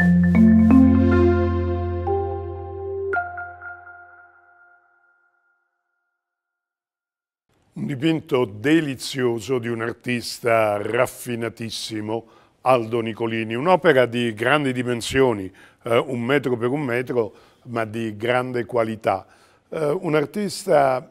Un dipinto delizioso di un artista raffinatissimo, Aldo Nicolini, un'opera di grandi dimensioni, eh, un metro per un metro, ma di grande qualità. Eh, un artista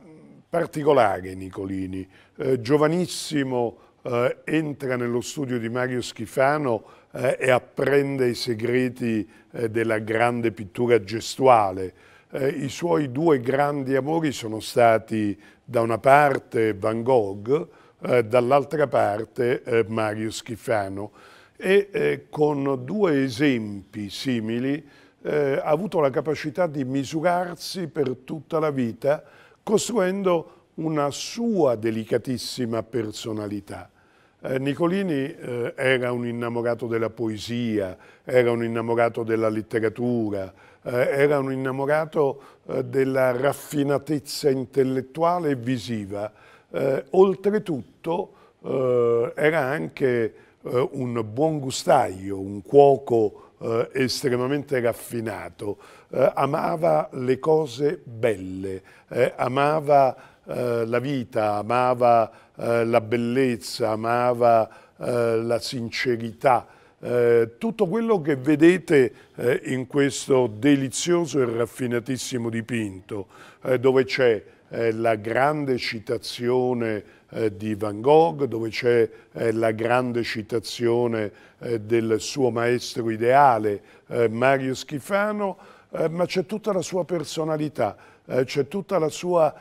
particolare, Nicolini, eh, giovanissimo, eh, entra nello studio di Mario Schifano eh, e apprende i segreti eh, della grande pittura gestuale. Eh, I suoi due grandi amori sono stati da una parte Van Gogh, eh, dall'altra parte eh, Mario Schifano e eh, con due esempi simili ha avuto la capacità di misurarsi per tutta la vita costruendo una sua delicatissima personalità. Eh, Nicolini eh, era un innamorato della poesia, era un innamorato della letteratura, eh, era un innamorato eh, della raffinatezza intellettuale e visiva. Eh, oltretutto eh, era anche un buon gustaio, un cuoco eh, estremamente raffinato, eh, amava le cose belle, eh, amava eh, la vita, amava eh, la bellezza, amava eh, la sincerità, tutto quello che vedete in questo delizioso e raffinatissimo dipinto, dove c'è la grande citazione eh, di Van Gogh, dove c'è eh, la grande citazione eh, del suo maestro ideale eh, Mario Schifano, eh, ma c'è tutta la sua personalità, c'è tutta la sua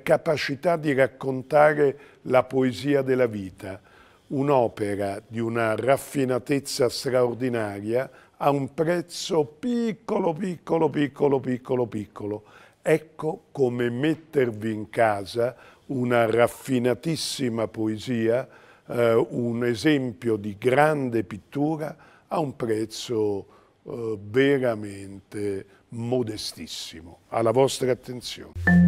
capacità di raccontare la poesia della vita. Un'opera di una raffinatezza straordinaria a un prezzo piccolo, piccolo, piccolo, piccolo, piccolo Ecco come mettervi in casa una raffinatissima poesia, eh, un esempio di grande pittura a un prezzo eh, veramente modestissimo. Alla vostra attenzione.